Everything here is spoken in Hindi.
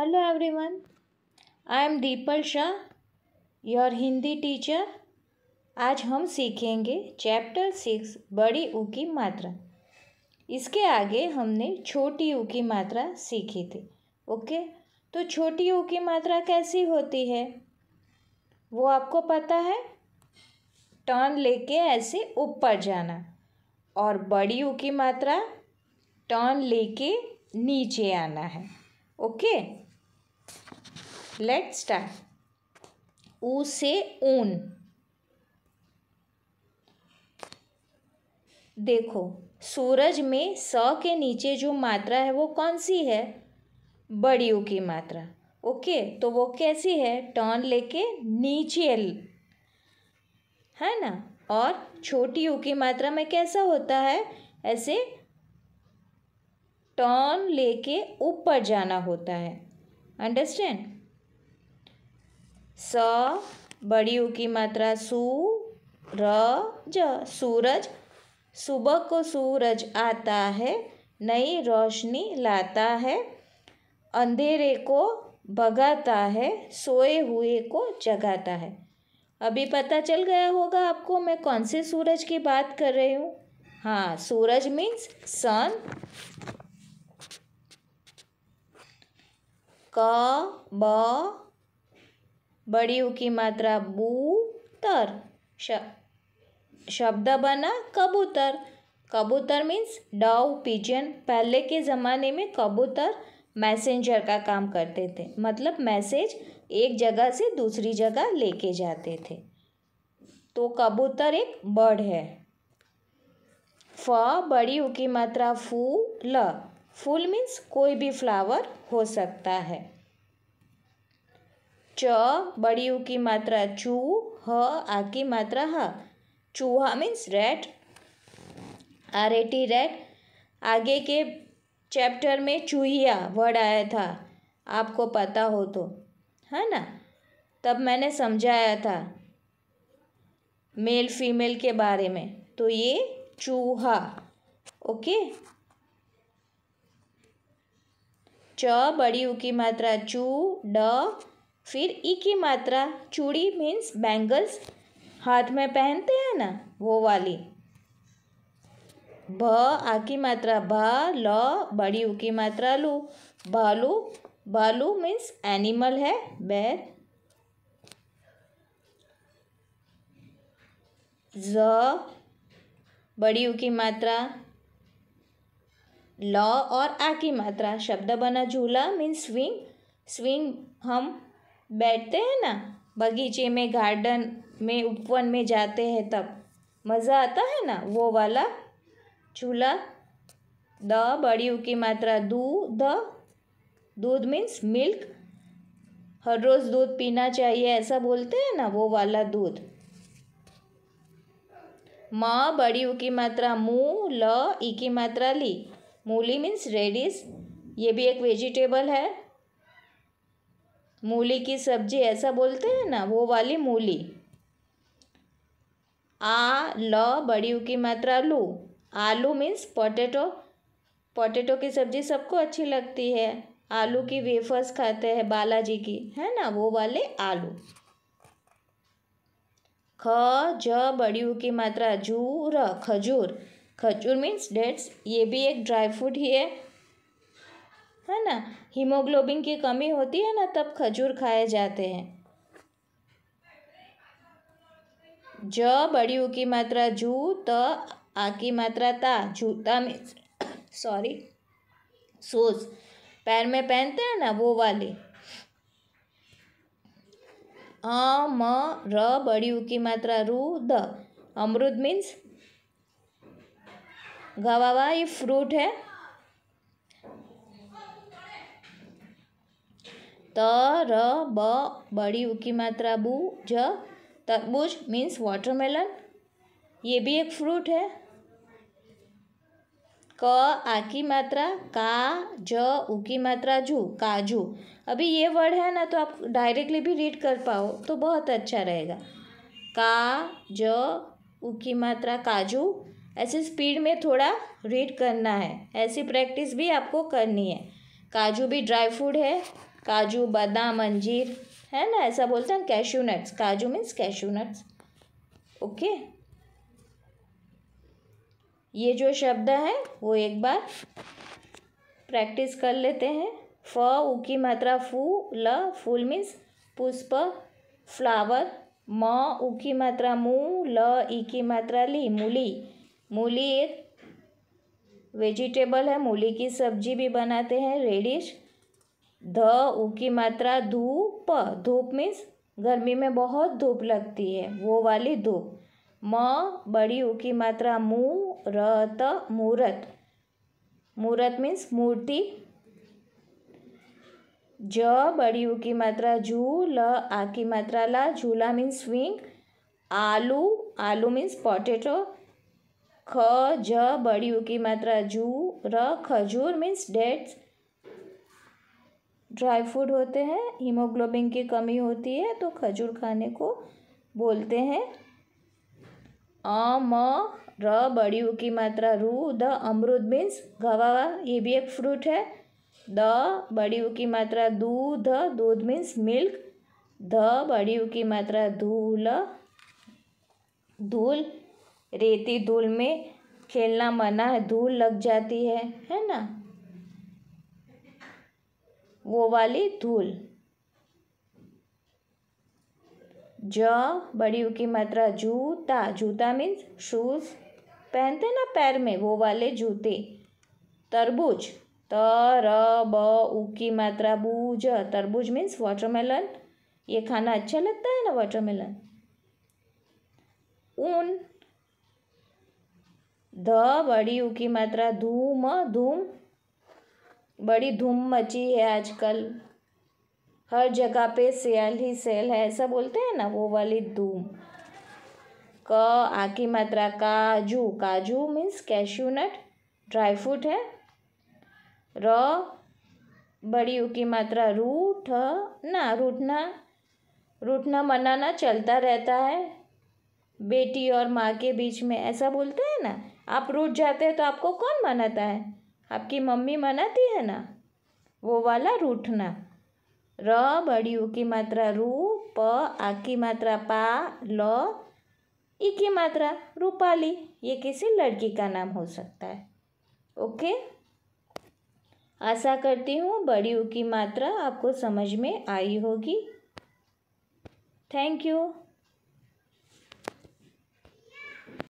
hello everyone I am Dipal Shah your Hindi teacher आज हम सीखेंगे चैप्टर सिक्स बड़ी ऊ की मात्रा इसके आगे हमने छोटी ऊ की मात्रा सीखी थी ओके तो छोटी ऊ की मात्रा कैसी होती है वो आपको पता है टर्न लेके ऐसे ऊपर जाना और बड़ी ऊ की मात्रा टर्न लेके नीचे आना है ओके लेट स्टार्ट ऊ से ऊन देखो सूरज में स के नीचे जो मात्रा है वो कौन सी है बड़ी ऊ की मात्रा ओके तो वो कैसी है टर्न लेके नीचे है ना और छोटी ऊ की मात्रा में कैसा होता है ऐसे टर्न लेके ऊपर जाना होता है अंडरस्टैंड स बड़ी ऊ की मात्रा सु र ज सूरज सुबह को सूरज आता है नई रोशनी लाता है अंधेरे को भगाता है सोए हुए को जगाता है अभी पता चल गया होगा आपको मैं कौन से सूरज की बात कर रही हूँ हाँ सूरज मीन्स सन क ब बड़ी ऊ की मात्रा बू तर श शब्द बना कबूतर कबूतर मीन्स डव पिजन पहले के ज़माने में कबूतर मैसेंजर का काम करते थे मतलब मैसेज एक जगह से दूसरी जगह लेके जाते थे तो कबूतर एक बर्ड है फ बड़ी ऊ की मात्रा फू ल फूल मीन्स कोई भी फ्लावर हो सकता है च बड़ी ऊ की मात्रा चू ह आ की मात्रा ह चूहा means rat R A T rat आगे के चैप्टर में चूहिया वर्ड आया था आपको पता हो तो है ना तब मैंने समझाया था मेल फीमेल के बारे में तो ये चूहा ओके च बड़ी ऊ की मात्रा चू ड फिर ई की मात्रा चूड़ी मीन्स बैंगल्स हाथ में पहनते हैं ना वो वाली भ आ की मात्रा भा ल बड़ी ऊ की मात्रा लू भालू भालू मीन्स एनिमल है बैर ज बड़ी ऊ की मात्रा ल और आ की मात्रा शब्द बना झूला मीन्स स्विंग स्विंग हम बैठते हैं ना बगीचे में गार्डन में उपवन में जाते हैं तब मज़ा आता है ना वो वाला झूला द बड़ी की मात्रा दू द दूध मीन्स मिल्क हर रोज़ दूध पीना चाहिए ऐसा बोलते हैं ना वो वाला दूध म बड़ी की मात्रा मुँह ल ई की मात्रा ली मूली मीन्स रेडिस ये भी एक वेजिटेबल है मूली की सब्जी ऐसा बोलते हैं ना वो वाली मूली आ ल बड़ी की मात्रा लू आलू मीन्स पोटैटो पोटैटो की सब्जी सबको अच्छी लगती है आलू की वेफर्स खाते हैं बालाजी की है ना वो वाले आलू ख ज बड़ी की मात्रा जू र खजूर खजूर मीन्स डेट्स ये भी एक ड्राई फ्रूट ही है है ना हीमोग्लोबिन की कमी होती है ना तब खजूर खाए जाते हैं ज बड़ी ऊ की मात्रा जू त आ की मात्रा ता जूता मीन्स सॉरी सूज पैर में पहनते हैं ना वो वाली अ म र बड़ी ऊ की मात्रा रू द अमरुद मीन्स गवावा ये फ्रूट है त र ब बड़ी उ की मात्रा बु ज तरबूज मीन्स वाटरमेलन ये भी एक फ्रूट है क आ की मात्रा का ज उ की मात्रा जू काजू अभी ये वर्ड है ना तो आप डायरेक्टली भी रीड कर पाओ तो बहुत अच्छा रहेगा का ज उ की मात्रा काजू ऐसे स्पीड में थोड़ा रीड करना है ऐसी प्रैक्टिस भी आपको करनी है काजू भी ड्राई फ्रूट है काजू बादाम अंजीर है ना ऐसा बोलते हैं कैशू नट्स काजू मीन्स कैशू नट्स ओके ये जो शब्द है वो एक बार प्रैक्टिस कर लेते हैं फ उ की मात्रा फू ल फूल मीन्स पुष्प फ्लावर म उ की मात्रा मू ल ई की मात्रा ली मूली मूली एक वेजिटेबल है मूली की सब्जी भी बनाते हैं रेडिश ध ऊ की मात्रा धूप धूप मीन्स गर्मी में बहुत धूप लगती है वो वाली धूप म बड़ी ऊ की मात्रा मू रत मूरत मूरत मीन्स मूर्ति ज बड़ी ऊ की मात्रा झू ल आ की मात्रा ला झूला मीन्स स्विंग आलू आलू मीन्स पोटेटो ख ज બડી की मात्रा जू र खजूर मीन्स डेट्स ड्राई फ्रूट होते हैं हीमोग्लोबिन की कमी होती है तो खजूर खाने को बोलते हैं अ म र बड़ी की मात्रा रू द अमरूद मीन्स गवा ये भी एक फ्रूट है द बड़ी ऊ की मात्रा दू ध दूध मीन्स मिल्क ध बड़ी की मात्रा धूल धूल रेती धूल में खेलना मना है धूल लग जाती है है ना वो वाली धूल ज बड़ी की मात्रा जूता जूता मीन्स शूज पहनते ना पैर में वो वाले जूते तरबूज र ब उ की मात्रा बूज तरबूज मीन्स वाटरमेलन ये खाना अच्छा लगता है ना वाटरमेलन ऊन ध बड़ी ऊ की मात्रा धूम धूम बड़ी धूम मची है आजकल हर जगह पे सेल ही सेल है ऐसा बोलते हैं ना वो वाली धूम क आ की मात्रा काजू काजू means cashew nut dry fruit है र बड़ी ऊ की मात्रा रूठ ना रूठना रूठना मनाना चलता रहता है बेटी और माँ के बीच में ऐसा बोलते हैं ना आप रूठ जाते हैं तो आपको कौन मनाता है आपकी मम्मी मनाती है ना वो वाला रूठना र बड़ी ऊ की मात्रा रू प आ की मात्रा पा ल ई की मात्रा रूपाली ये किसी लड़की का नाम हो सकता है ओके आशा करती हूँ बड़ी ऊ की मात्रा आपको समझ में आई होगी थैंक यू